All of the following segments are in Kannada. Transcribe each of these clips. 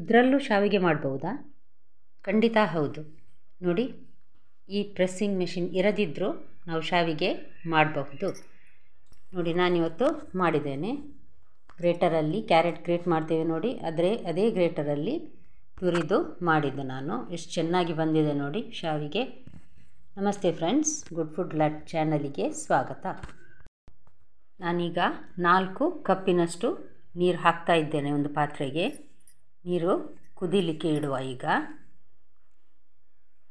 ಇದರಲ್ಲೂ ಶಾವಿಗೆ ಮಾಡಬಹುದಾ ಖಂಡಿತ ಹೌದು ನೋಡಿ ಈ ಪ್ರೆಸ್ಸಿಂಗ್ ಮೆಷಿನ್ ಇರದಿದ್ದರೂ ನಾವು ಶಾವಿಗೆ ಮಾಡಬಹುದು ನೋಡಿ ನಾನಿವತ್ತು ಮಾಡಿದ್ದೇನೆ ಗ್ರೇಟರಲ್ಲಿ ಕ್ಯಾರೆಟ್ ಗ್ರೇಟ್ ಮಾಡ್ತೇವೆ ನೋಡಿ ಆದರೆ ಅದೇ ಗ್ರೇಟರಲ್ಲಿ ತುರಿದು ಮಾಡಿದ್ದು ನಾನು ಎಷ್ಟು ಚೆನ್ನಾಗಿ ಬಂದಿದೆ ನೋಡಿ ಶಾವಿಗೆ ನಮಸ್ತೆ ಫ್ರೆಂಡ್ಸ್ ಗುಡ್ ಫುಡ್ ಲ್ಯಾಟ್ ಚಾನಲಿಗೆ ಸ್ವಾಗತ ನಾನೀಗ ನಾಲ್ಕು ಕಪ್ಪಿನಷ್ಟು ನೀರು ಹಾಕ್ತಾ ಇದ್ದೇನೆ ಒಂದು ಪಾತ್ರೆಗೆ ನೀರು ಕುದೀಲಿಕ್ಕೆ ಇಡುವ ಈಗ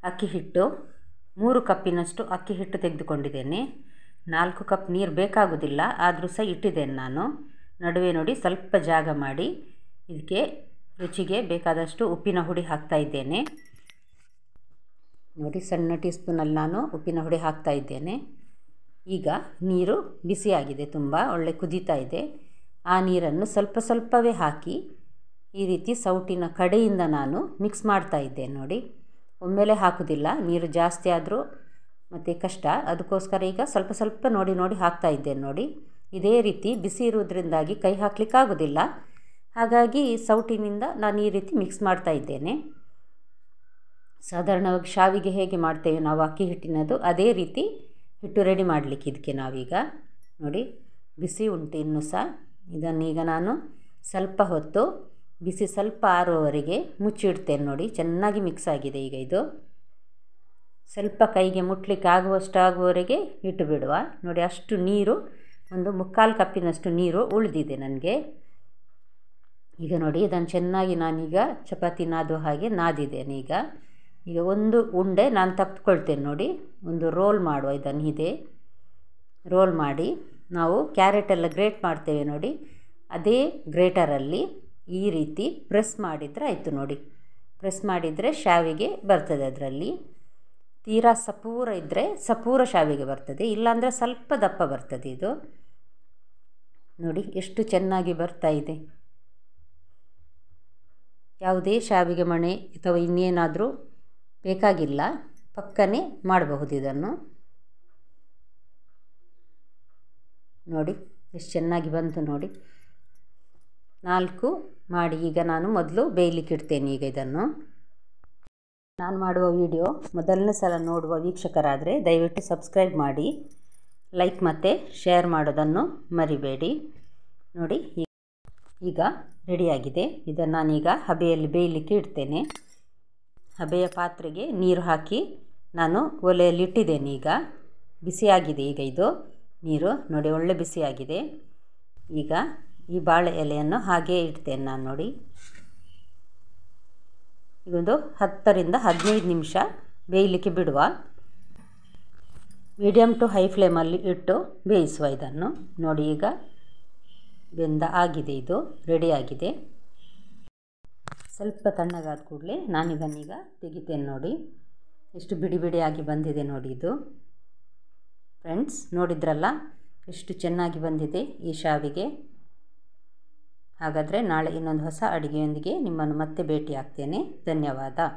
ಅಕ್ಕಿ ಹಿಟ್ಟು ಮೂರು ಕಪ್ಪಿನಷ್ಟು ಅಕ್ಕಿ ಹಿಟ್ಟು ತೆಗೆದುಕೊಂಡಿದ್ದೇನೆ ನಾಲ್ಕು ಕಪ್ ನೀರು ಬೇಕಾಗುವುದಿಲ್ಲ ಆದರೂ ಸಹ ಇಟ್ಟಿದ್ದೇನೆ ನಾನು ನಡುವೆ ನೋಡಿ ಸ್ವಲ್ಪ ಜಾಗ ಮಾಡಿ ಇದಕ್ಕೆ ರುಚಿಗೆ ಬೇಕಾದಷ್ಟು ಉಪ್ಪಿನ ಹುಡಿ ಹಾಕ್ತಾ ಇದ್ದೇನೆ ನೋಡಿ ಸಣ್ಣ ಟೀ ಸ್ಪೂನಲ್ಲಿ ನಾನು ಉಪ್ಪಿನ ಹುಡಿ ಹಾಕ್ತಾ ಇದ್ದೇನೆ ಈಗ ನೀರು ಬಿಸಿಯಾಗಿದೆ ತುಂಬ ಒಳ್ಳೆ ಕುದೀತಾ ಇದೆ ಆ ನೀರನ್ನು ಸ್ವಲ್ಪ ಸ್ವಲ್ಪವೇ ಹಾಕಿ ಈ ರೀತಿ ಸೌಟಿನ ಕಡೆಯಿಂದ ನಾನು ಮಿಕ್ಸ್ ಮಾಡ್ತಾ ಇದ್ದೆ ನೋಡಿ ಒಮ್ಮೆಲೇ ಹಾಕೋದಿಲ್ಲ ನೀರು ಜಾಸ್ತಿ ಆದರೂ ಮತ್ತು ಕಷ್ಟ ಅದಕ್ಕೋಸ್ಕರ ಈಗ ಸ್ವಲ್ಪ ಸ್ವಲ್ಪ ನೋಡಿ ನೋಡಿ ಹಾಕ್ತಾ ಇದ್ದೇನೆ ನೋಡಿ ಇದೇ ರೀತಿ ಬಿಸಿ ಇರುವುದರಿಂದಾಗಿ ಕೈ ಹಾಕ್ಲಿಕ್ಕಾಗೋದಿಲ್ಲ ಹಾಗಾಗಿ ಸೌಟಿನಿಂದ ನಾನು ಈ ರೀತಿ ಮಿಕ್ಸ್ ಮಾಡ್ತಾ ಇದ್ದೇನೆ ಸಾಧಾರಣವಾಗಿ ಶಾವಿಗೆ ಹೇಗೆ ಮಾಡ್ತೇವೆ ನಾವು ಅಕ್ಕಿ ಹಿಟ್ಟಿನದು ಅದೇ ರೀತಿ ಹಿಟ್ಟು ರೆಡಿ ಮಾಡಲಿಕ್ಕೆ ಇದಕ್ಕೆ ನಾವೀಗ ನೋಡಿ ಬಿಸಿ ಉಂಟು ಇನ್ನೂ ಸಹ ಇದನ್ನೀಗ ನಾನು ಸ್ವಲ್ಪ ಹೊತ್ತು ಬಿಸಿ ಸ್ವಲ್ಪ ಆರೋವರೆಗೆ ಮುಚ್ಚಿಡ್ತೇನೆ ನೋಡಿ ಚೆನ್ನಾಗಿ ಮಿಕ್ಸ್ ಆಗಿದೆ ಈಗ ಇದು ಸ್ವಲ್ಪ ಕೈಗೆ ಮುಟ್ಲಿಕ್ಕೆ ಆಗುವಷ್ಟು ಆಗುವವರೆಗೆ ಇಟ್ಟು ಬಿಡುವ ನೋಡಿ ಅಷ್ಟು ನೀರು ಒಂದು ಮುಕ್ಕಾಲು ಕಪ್ಪಿನಷ್ಟು ನೀರು ಉಳಿದಿದೆ ನನಗೆ ಈಗ ನೋಡಿ ಇದನ್ನು ಚೆನ್ನಾಗಿ ನಾನೀಗ ಚಪಾತಿ ನಾದುವ ಹಾಗೆ ನಾದಿದ್ದೇನೆ ಈಗ ಈಗ ಒಂದು ಉಂಡೆ ನಾನು ತಪ್ಪಿಕೊಳ್ತೇನೆ ನೋಡಿ ಒಂದು ರೋಲ್ ಮಾಡುವ ಇದನ್ನು ಇದೆ ರೋಲ್ ಮಾಡಿ ನಾವು ಕ್ಯಾರೆಟೆಲ್ಲ ಗ್ರೇಟ್ ಮಾಡ್ತೇವೆ ನೋಡಿ ಅದೇ ಗ್ರೇಟರಲ್ಲಿ ಈ ರೀತಿ ಪ್ರೆಸ್ ಮಾಡಿದರೆ ಆಯಿತು ನೋಡಿ ಪ್ರೆಸ್ ಮಾಡಿದರೆ ಶಾವಿಗೆ ಬರ್ತದೆ ಅದರಲ್ಲಿ ತೀರಾ ಸಪೂರ ಇದ್ದರೆ ಸಪೂರ ಶಾವಿಗೆ ಬರ್ತದೆ ಇಲ್ಲಾಂದರೆ ಸ್ವಲ್ಪ ದಪ್ಪ ಬರ್ತದೆ ಇದು ನೋಡಿ ಎಷ್ಟು ಚೆನ್ನಾಗಿ ಬರ್ತಾ ಇದೆ ಯಾವುದೇ ಶಾವಿಗೆ ಮಣೆ ಅಥವಾ ಇನ್ನೇನಾದರೂ ಬೇಕಾಗಿಲ್ಲ ಪಕ್ಕನೆ ಮಾಡಬಹುದು ಇದನ್ನು ನೋಡಿ ಎಷ್ಟು ಚೆನ್ನಾಗಿ ಬಂತು ನೋಡಿ ನಾಲ್ಕು ಮಾಡಿ ಈಗ ನಾನು ಮೊದಲು ಬೇಯಲಿಕ್ಕೆ ಇಡ್ತೇನೆ ಈಗ ಇದನ್ನು ನಾನು ಮಾಡುವ ವಿಡಿಯೋ ಮೊದಲನೇ ಸಲ ನೋಡುವ ವೀಕ್ಷಕರಾದರೆ ದಯವಿಟ್ಟು ಸಬ್ಸ್ಕ್ರೈಬ್ ಮಾಡಿ ಲೈಕ್ ಮತ್ತು ಶೇರ್ ಮಾಡೋದನ್ನು ಮರಿಬೇಡಿ ನೋಡಿ ಈಗ ರೆಡಿಯಾಗಿದೆ ಇದನ್ನು ನಾನೀಗ ಹಬೆಯಲ್ಲಿ ಬೇಯಲಿಕ್ಕೆ ಇಡ್ತೇನೆ ಹಬೆಯ ಪಾತ್ರೆಗೆ ನೀರು ಹಾಕಿ ನಾನು ಒಲೆಯಲ್ಲಿಟ್ಟಿದ್ದೇನೆ ಈಗ ಬಿಸಿಯಾಗಿದೆ ಈಗ ಇದು ನೀರು ನೋಡಿ ಒಳ್ಳೆ ಬಿಸಿಯಾಗಿದೆ ಈಗ ಈ ಬಾಳೆ ಎಲೆಯನ್ನು ಹಾಗೇ ಇಡ್ತೇನೆ ನಾನು ನೋಡಿ ಇದೊಂದು ಹತ್ತರಿಂದ ಹದಿನೈದು ನಿಮಿಷ ಬೇಯಲಿಕ್ಕೆ ಬಿಡುವ ಮೀಡಿಯಮ್ ಟು ಹೈ ಫ್ಲೇಮಲ್ಲಿ ಇಟ್ಟು ಬೇಯಿಸುವ ಇದನ್ನು ನೋಡಿ ಈಗ ಬೆಂದ ಆಗಿದೆ ಇದು ರೆಡಿಯಾಗಿದೆ ಸ್ವಲ್ಪ ತಣ್ಣಗಾದ ಕೂಡಲೇ ನಾನು ಇದನ್ನೀಗ ತೆಗಿತೇನೆ ನೋಡಿ ಎಷ್ಟು ಬಿಡಿ ಬಿಡಿಯಾಗಿ ಬಂದಿದೆ ನೋಡಿ ಇದು ಫ್ರೆಂಡ್ಸ್ ನೋಡಿದ್ರಲ್ಲ ಎಷ್ಟು ಚೆನ್ನಾಗಿ ಬಂದಿದೆ ಈ ಶಾವಿಗೆ ಹಾಗಾದರೆ ನಾಳೆ ಇನ್ನೊಂದು ಹೊಸ ಅಡುಗೆಯೊಂದಿಗೆ ನಿಮ್ಮನ್ನು ಮತ್ತೆ ಭೇಟಿಯಾಗ್ತೇನೆ ಧನ್ಯವಾದ